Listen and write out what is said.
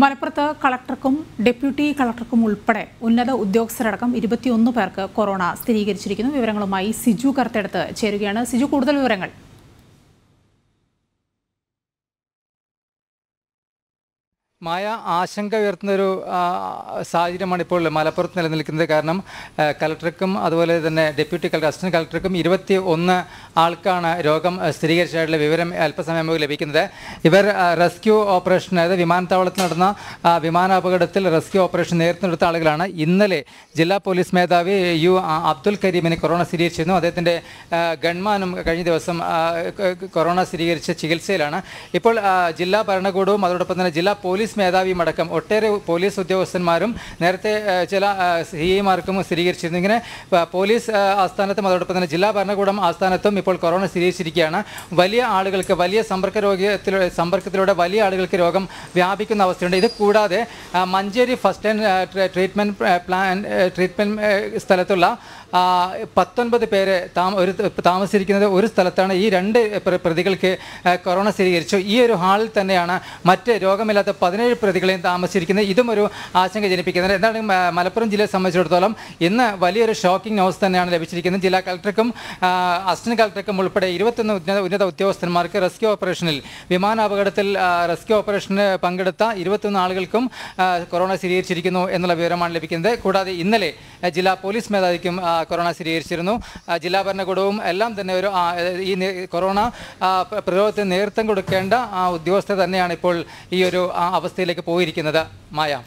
മലപ്പുറത്ത് കളക്ടർക്കും ഡെപ്യൂട്ടി കളക്ടർക്കും ഉൾപ്പെടെ ഉന്നത ഉദ്യോഗസ്ഥരടക്കം ഇരുപത്തിയൊന്ന് പേർക്ക് കൊറോണ സ്ഥിരീകരിച്ചിരിക്കുന്നു വിവരങ്ങളുമായി സിജു കറുത്തെടുത്ത് ചേരുകയാണ് സിജു കൂടുതൽ വിവരങ്ങൾ മായ ആശങ്ക ഉയർത്തുന്ന ഒരു സാഹചര്യമാണ് ഇപ്പോൾ മലപ്പുറത്ത് നിലനിൽക്കുന്നത് കാരണം കലക്ടർക്കും അതുപോലെ തന്നെ ഡെപ്യൂട്ടി കളക്ടർ അസിസ്റ്റന്റ് കളക്ടർക്കും ഇരുപത്തി ഒന്ന് ആൾക്കാണ് രോഗം സ്ഥിരീകരിച്ചതായിട്ടുള്ള വിവരം അല്പസമയം മുമ്പ് ലഭിക്കുന്നത് ഇവർ റെസ്ക്യൂ ഓപ്പറേഷൻ അതായത് വിമാനത്താവളത്തിൽ നടന്ന വിമാന അപകടത്തിൽ റെസ്ക്യൂ ഓപ്പറേഷൻ നേരിട്ടെടുത്ത ആളുകളാണ് ഇന്നലെ ജില്ലാ പോലീസ് മേധാവി യു അബ്ദുൽ കരീമിന് കൊറോണ സ്ഥിരീകരിച്ചിരുന്നു അദ്ദേഹത്തിൻ്റെ ഗൺമാനും കഴിഞ്ഞ ദിവസം കൊറോണ സ്ഥിരീകരിച്ച ചികിത്സയിലാണ് ഇപ്പോൾ ജില്ലാ ഭരണകൂടവും അതോടൊപ്പം തന്നെ ജില്ലാ പോലീസ് മേധാവിയും അടക്കം ഒട്ടേറെ പോലീസ് ഉദ്യോഗസ്ഥന്മാരും നേരത്തെ ചില സി ഐമാർക്കും സ്ഥിരീകരിച്ചിരുന്നു ഇങ്ങനെ പോലീസ് ആസ്ഥാനത്തും അതോടൊപ്പം തന്നെ ജില്ലാ ഭരണകൂടം ആസ്ഥാനത്തും ഇപ്പോൾ കൊറോണ സ്ഥിരീകരിച്ചിരിക്കുകയാണ് വലിയ ആളുകൾക്ക് വലിയ സമ്പർക്ക രോഗത്തിൽ സമ്പർക്കത്തിലൂടെ വലിയ ആളുകൾക്ക് രോഗം വ്യാപിക്കുന്ന അവസ്ഥയുണ്ട് ഇത് കൂടാതെ Manjeri first line treatment plan treatment സ്ഥലത്തുള്ള പത്തൊൻപത് പേരെ താമ ഒരു താമസിച്ചിരിക്കുന്നത് ഒരു സ്ഥലത്താണ് ഈ രണ്ട് പ്രതികൾക്ക് കൊറോണ സ്ഥിരീകരിച്ചു ഈ ഒരു ഹാളിൽ തന്നെയാണ് മറ്റ് രോഗമില്ലാത്ത പതിനേഴ് പ്രതികളെയും താമസിച്ചിരിക്കുന്നത് ഇതും ഒരു ആശങ്ക ജനിപ്പിക്കുന്നത് എന്താണ് മലപ്പുറം ജില്ലയെ സംബന്ധിച്ചിടത്തോളം ഇന്ന് വലിയൊരു ഷോക്കിംഗ് ന്യൂസ് തന്നെയാണ് ലഭിച്ചിരിക്കുന്നത് ജില്ലാ കളക്ടർക്കും അസിസ്റ്റന്റ് കളക്ടർ പാട്ടക്കും ഉൾപ്പെടെ ഇരുപത്തൊന്ന് ഉന്നത ഉന്നത ഉദ്യോഗസ്ഥന്മാർക്ക് റെസ്ക്യൂ ഓപ്പറേഷനിൽ വിമാനാപകടത്തിൽ റെസ്ക്യൂ ഓപ്പറേഷന് പങ്കെടുത്ത ഇരുപത്തൊന്ന് ആളുകൾക്കും കൊറോണ സ്ഥിരീകരിച്ചിരിക്കുന്നു എന്നുള്ള വിവരമാണ് ലഭിക്കുന്നത് കൂടാതെ ഇന്നലെ ജില്ലാ പോലീസ് മേധാവിക്കും കൊറോണ സ്ഥിരീകരിച്ചിരുന്നു ജില്ലാ ഭരണകൂടവും എല്ലാം തന്നെ ഒരു ഈ കൊറോണ പ്രതിരോധത്തിന് നേതൃത്വം കൊടുക്കേണ്ട ഉദ്യോഗസ്ഥർ തന്നെയാണ് ഇപ്പോൾ ഈ ഒരു അവസ്ഥയിലേക്ക് പോയിരിക്കുന്നത് മായ